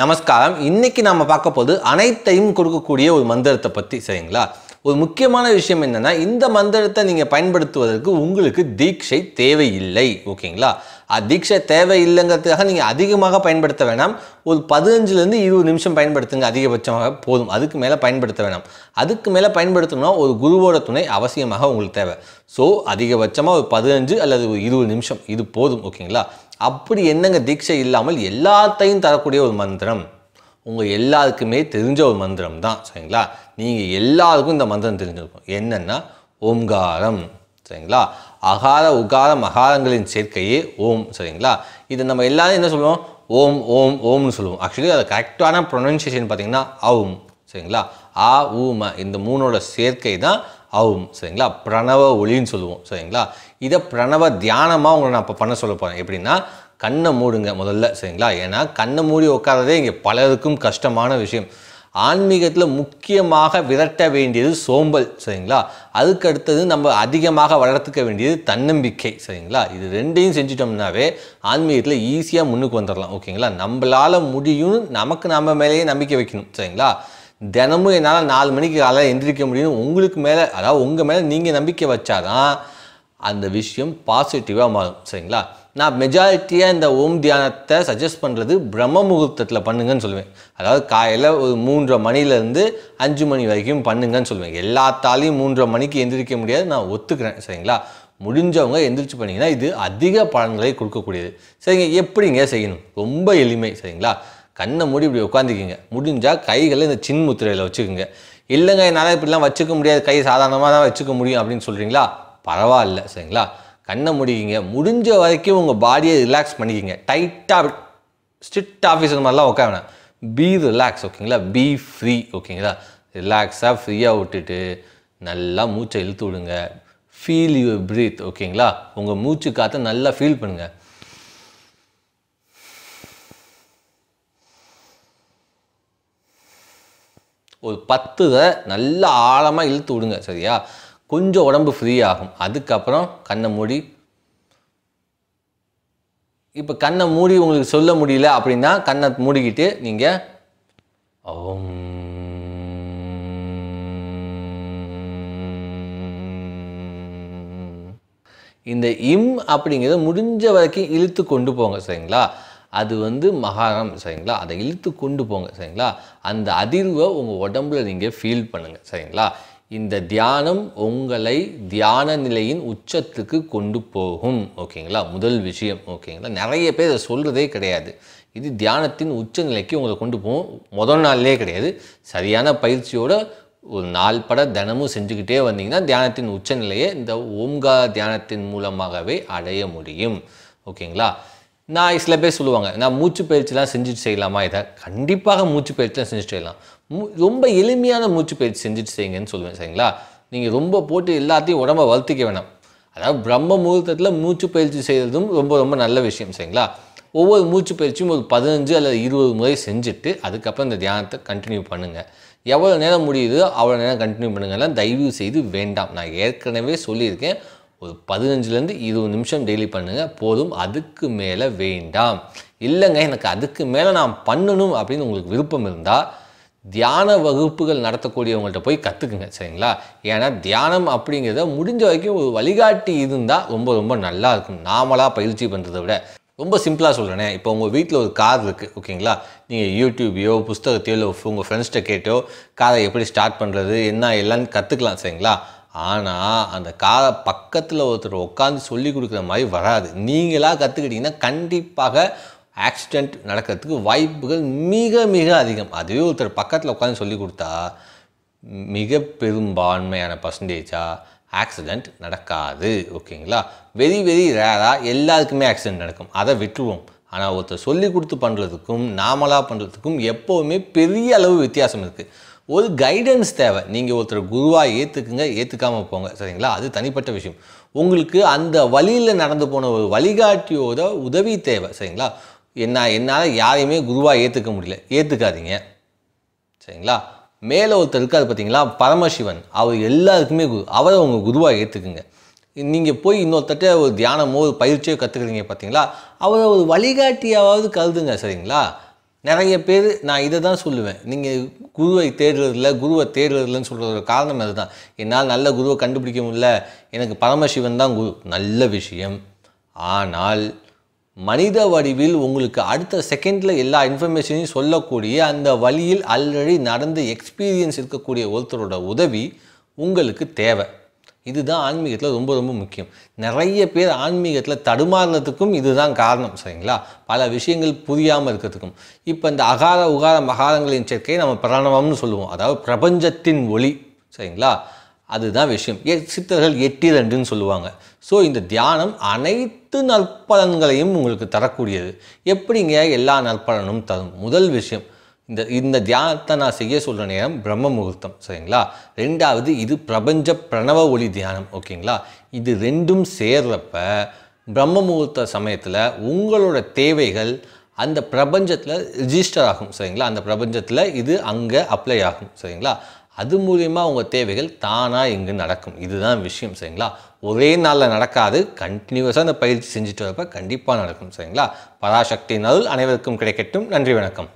நமஸ்காரம் இன்னைக்கு நம்ம பார்க்க போது அனைத்தையும் கொடுக்கக்கூடிய ஒரு மந்திரத்தை பற்றி சரிங்களா ஒரு முக்கியமான விஷயம் என்னென்னா இந்த மந்திரத்தை நீங்கள் பயன்படுத்துவதற்கு உங்களுக்கு தீட்சை தேவையில்லை ஓகேங்களா தீட்சை தேவை இல்லைங்கிறதுக்காக நீங்கள் அதிகமாக பயன்படுத்த வேணாம் ஒரு பதினஞ்சுலேருந்து இருபது நிமிஷம் பயன்படுத்துங்க அதிகபட்சமாக போதும் அதுக்கு மேலே பயன்படுத்த வேணாம் அதுக்கு மேலே பயன்படுத்தணும்னா ஒரு குருவோட துணை அவசியமாக உங்களுக்கு தேவை ஸோ அதிகபட்சமாக ஒரு பதினஞ்சு அல்லது ஒரு இருபது நிமிஷம் இது போதும் ஓகேங்களா அப்படி என்னங்க தீட்சை இல்லாமல் எல்லாத்தையும் தரக்கூடிய ஒரு மந்திரம் உங்கள் எல்லாருக்குமே தெரிஞ்ச ஒரு மந்திரம் தான் சரிங்களா நீங்கள் எல்லாருக்கும் இந்த மந்திரம் தெரிஞ்சிருக்கும் என்னென்னா ஓம்காரம் சரிங்களா அகார உகார மகாரங்களின் சேர்க்கையே ஓம் சரிங்களா இது நம்ம எல்லாரும் என்ன சொல்லுவோம் ஓம் ஓம் ஓம்னு சொல்லுவோம் ஆக்சுவலி அதை கரெக்டான ப்ரொனன்சியேஷன் பார்த்தீங்கன்னா அவும் சரிங்களா ஆ ஊம இந்த மூணோட சேர்க்கை தான் அவும் சரிங்களா பிரணவ ஒளின்னு சொல்லுவோம் சரிங்களா இதை பிரணவ தியானமாக உங்களை நான் இப்போ பண்ண சொல்ல போகிறேன் எப்படின்னா கண்ணை மூடுங்க முதல்ல சரிங்களா ஏன்னா கண்ணை மூடி உட்காரதே இங்கே பலருக்கும் கஷ்டமான விஷயம் ஆன்மீகத்தில் முக்கியமாக விரட்ட வேண்டியது சோம்பல் சரிங்களா அதுக்கடுத்தது நம்ம அதிகமாக வளர்த்துக்க வேண்டியது தன்னம்பிக்கை சரிங்களா இது ரெண்டையும் செஞ்சிட்டோம்னாவே ஆன்மீகத்தில் ஈஸியாக முன்னுக்கு வந்துடலாம் ஓகேங்களா நம்மளால் முடியும் நமக்கு நம்ம மேலேயே நம்பிக்கை வைக்கணும் சரிங்களா தினமும் என்னால் நாலு மணிக்கு காலையில் எந்திரிக்க முடியும் உங்களுக்கு மேலே அதாவது உங்கள் மேலே நீங்கள் நம்பிக்கை வச்சாதான் அந்த விஷயம் பாசிட்டிவாக மாறும் சரிங்களா நான் மெஜாரிட்டியாக இந்த ஓம் தியானத்தை சஜஸ்ட் பண்ணுறது பிரம்ம முகூர்த்தத்தில் பண்ணுங்கன்னு சொல்லுவேன் அதாவது காலையில் ஒரு மூன்றரை மணிலேருந்து அஞ்சு மணி வரைக்கும் பண்ணுங்கன்னு சொல்லுவேன் எல்லாத்தாலையும் மூன்றரை மணிக்கு எந்திரிக்க முடியாது நான் ஒத்துக்கிறேன் சரிங்களா முடிஞ்சவங்க எந்திரிச்சு பண்ணிங்கன்னா இது அதிக பலன்களை கொடுக்கக்கூடியது சரிங்க எப்படிங்க செய்யணும் ரொம்ப எளிமை சரிங்களா கண்ணை மூடி இப்படி உட்காந்துக்கிங்க முடிஞ்சால் கைகளை இந்த சின் முத்திரையில் வச்சுக்கோங்க இல்லைங்க என்னால் இப்படிலாம் வச்சுக்க முடியாது கை சாதாரணமாக தான் வச்சுக்க முடியும் அப்படின்னு சொல்கிறீங்களா பரவாயில்ல சரிங்களா கண்ணை முடியுங்க முடிஞ்ச வரைக்கும் உங்கள் பாடியை ரிலாக்ஸ் பண்ணிக்கிங்க டைட்டாக ஸ்ட்ரிக்ட் ஆஃபீஸர் மாதிரிலாம் உட்கார வேணாம் பி ரிலாக்ஸ் ஓகேங்களா பி ஃப்ரீ ஓகேங்களா ரிலாக்ஸாக ஃப்ரீயாக விட்டுட்டு நல்லா மூச்சை இழுத்து விடுங்க ஃபீல் யூ ப்ரீத் ஓகேங்களா உங்கள் மூச்சு காற்றை நல்லா ஃபீல் பண்ணுங்கள் ஒரு பத்து நல்லா ஆழமாக இழுத்து விடுங்க சரியா கொஞ்சம் உடம்பு ஃப்ரீ ஆகும் அதுக்கப்புறம் கண்ணை மூடி இப்போ கண்ணை மூடி உங்களுக்கு சொல்ல முடியல அப்படின்னா கண்ணை மூடிக்கிட்டு நீங்கள் ஓம் இந்த இம் அப்படிங்கிறத முடிஞ்ச வரைக்கும் இழுத்து கொண்டு போங்க சரிங்களா அது வந்து மகாரம் சரிங்களா அதை இழுத்து கொண்டு போங்க சரிங்களா அந்த அதிர்வை உங்கள் உடம்புல நீங்கள் ஃபீல் பண்ணுங்கள் சரிங்களா இந்த தியானம் உங்களை தியான நிலையின் உச்சத்துக்கு கொண்டு போகும் ஓகேங்களா முதல் விஷயம் ஓகேங்களா நிறைய பேர் அதை சொல்கிறதே கிடையாது இது தியானத்தின் உச்ச நிலைக்கு உங்களை கொண்டு போகும் முதல் நாள்லேயே கிடையாது சரியான பயிற்சியோடு ஒரு நாள் பட தினமும் செஞ்சுக்கிட்டே வந்தீங்கன்னா தியானத்தின் உச்சநிலையை இந்த ஓம்கா தியானத்தின் மூலமாகவே அடைய முடியும் ஓகேங்களா நான் சில பேர் சொல்லுவாங்க நான் மூச்சு பயிற்சிலாம் செஞ்சுட்டு செய்யலாமா இதை கண்டிப்பாக மூச்சு பயிற்சிலாம் செஞ்சுட்டு செய்யலாம் ரொம்ப எளிமையான மூச்சு பயிற்சி செஞ்சுட்டு செய்யுங்கன்னு சொல்லுவேன் சரிங்களா நீங்கள் ரொம்ப போட்டு எல்லாத்தையும் உடம்ப வளர்த்திக்க வேணாம் அதாவது பிரம்ம முகூர்த்தத்தில் மூச்சு பயிற்சி செய்கிறதும் ரொம்ப ரொம்ப நல்ல விஷயம் சரிங்களா ஒவ்வொரு மூச்சு பயிற்சியும் ஒரு பதினஞ்சு அல்லது இருபது முறை செஞ்சுட்டு அதுக்கப்புறம் இந்த தியானத்தை கண்டினியூ பண்ணுங்கள் எவ்வளோ நேரம் முடியுதோ அவ்வளோ நேரம் கண்டினியூ பண்ணுங்கள்லாம் தயவு செய்து வேண்டாம் நான் ஏற்கனவே சொல்லியிருக்கேன் ஒரு பதினஞ்சுலேருந்து இருபது நிமிஷம் டெய்லி பண்ணுங்கள் போதும் அதுக்கு மேலே வேண்டாம் இல்லைங்க எனக்கு அதுக்கு மேலே நான் பண்ணணும் அப்படின்னு உங்களுக்கு விருப்பம் இருந்தால் தியான வகுப்புகள் நடத்தக்கூடியவங்கள்ட்ட போய் கற்றுக்குங்க சரிங்களா ஏன்னா தியானம் அப்படிங்கிறத முடிஞ்ச வரைக்கும் ஒரு வழிகாட்டி இருந்தால் ரொம்ப ரொம்ப நல்லா இருக்கும் நாமளாக பயிற்சி பண்ணுறதை விட ரொம்ப சிம்பிளாக சொல்கிறேனே இப்போ உங்கள் வீட்டில் ஒரு கார் இருக்குது ஓகேங்களா நீங்கள் யூடியூபையோ புஸ்தகத்தையோ இல்லை உங்கள் ஃப்ரெண்ட்ஸ்கிட்ட கேட்டோ காரை எப்படி ஸ்டார்ட் பண்ணுறது என்ன எல்லான்னு கற்றுக்கலாம் சரிங்களா ஆனால் அந்த காரை பக்கத்தில் ஒருத்தர் உட்காந்து சொல்லி கொடுக்குற மாதிரி வராது நீங்களாக கற்றுக்கிட்டிங்கன்னா கண்டிப்பாக ஆக்சிடெண்ட் நடக்கிறதுக்கு வாய்ப்புகள் மிக மிக அதிகம் அதுவே ஒருத்தர் பக்கத்தில் உட்காந்து சொல்லி கொடுத்தா மிக பெரும்பான்மையான பர்சன்டேஜாக ஆக்சிடெண்ட் நடக்காது ஓகேங்களா வெரி வெரி ரேராக எல்லாருக்குமே ஆக்சிடெண்ட் நடக்கும் அதை விட்டுருவோம் ஆனால் ஒருத்தர் சொல்லி கொடுத்து பண்ணுறதுக்கும் நாமலாக பண்ணுறதுக்கும் எப்போவுமே பெரிய அளவு வித்தியாசம் இருக்குது ஒரு கைடன்ஸ் தேவை நீங்கள் ஒருத்தர் குருவாக ஏற்றுக்குங்க ஏற்றுக்காமல் போங்க சரிங்களா அது தனிப்பட்ட விஷயம் உங்களுக்கு அந்த வழியில் நடந்து போன ஒரு வழிகாட்டியோட உதவி தேவை சரிங்களா என்ன என்னால் யாரையுமே குருவாக ஏற்றுக்க முடியல ஏற்றுக்காதீங்க சரிங்களா மேலே ஒருத்தர் இருக்காது பார்த்தீங்களா பரமசிவன் அவர் எல்லாருக்குமே குரு அவரை உங்கள் குருவாக ஏற்றுக்குங்க நீங்கள் போய் இன்னொருத்தட்ட ஒரு தியானமோ ஒரு பயிற்சியோ கற்றுக்குறீங்க பார்த்தீங்களா அவரை ஒரு வழிகாட்டியாவது கருதுங்க சரிங்களா நிறைய பேர் நான் இதை தான் சொல்லுவேன் நீங்கள் குருவை தேடுறதில்ல குருவை தேடுறதில்லன்னு சொல்கிற காரணம் அதுதான் என்னால் நல்ல குருவை கண்டுபிடிக்க முடியல எனக்கு பரமசிவன் தான் குரு நல்ல விஷயம் ஆனால் மனித வடிவில் உங்களுக்கு அடுத்த செகண்டில் எல்லா இன்ஃபர்மேஷனையும் சொல்லக்கூடிய அந்த வழியில் ஆல்ரெடி நடந்த எக்ஸ்பீரியன்ஸ் இருக்கக்கூடிய ஒருத்தரோட உதவி உங்களுக்கு தேவை இதுதான் ஆன்மீகத்தில் ரொம்ப ரொம்ப முக்கியம் நிறைய பேர் ஆன்மீகத்தில் தடுமாறுறதுக்கும் இதுதான் காரணம் சரிங்களா பல விஷயங்கள் புரியாமல் இருக்கிறதுக்கும் இப்போ இந்த அகார உகார மகாரங்களின் சேர்க்கையை நம்ம பிரணவம்னு சொல்லுவோம் அதாவது பிரபஞ்சத்தின் ஒளி சரிங்களா அதுதான் விஷயம் சித்தர்கள் எட்டி ரெண்டுன்னு சொல்லுவாங்க ஸோ இந்த தியானம் அனைத்து நற்பலன்களையும் உங்களுக்கு தரக்கூடியது எப்படிங்க எல்லா நற்பலனும் தரும் முதல் விஷயம் இந்த இந்த தியானத்தை நான் செய்ய சொல்கிற நேரம் பிரம்ம முகூர்த்தம் சரிங்களா ரெண்டாவது இது பிரபஞ்ச பிரணவ ஒளி தியானம் ஓகேங்களா இது ரெண்டும் சேர்றப்ப பிரம்ம முகூர்த்த சமயத்தில் உங்களோட தேவைகள் அந்த பிரபஞ்சத்தில் ரிஜிஸ்டர் ஆகும் சரிங்களா அந்த பிரபஞ்சத்தில் இது அங்கே அப்ளை ஆகும் சரிங்களா அது மூலயமா உங்கள் தேவைகள் தானாக இங்கு நடக்கும் இதுதான் விஷயம் சரிங்களா ஒரே நாளில் நடக்காது கண்டினியூஸாக அந்த பயிற்சி செஞ்சுட்டு வரப்ப கண்டிப்பாக நடக்கும் சரிங்களா பராசக்தி நாள் அனைவருக்கும் கிடைக்கட்டும் நன்றி வணக்கம்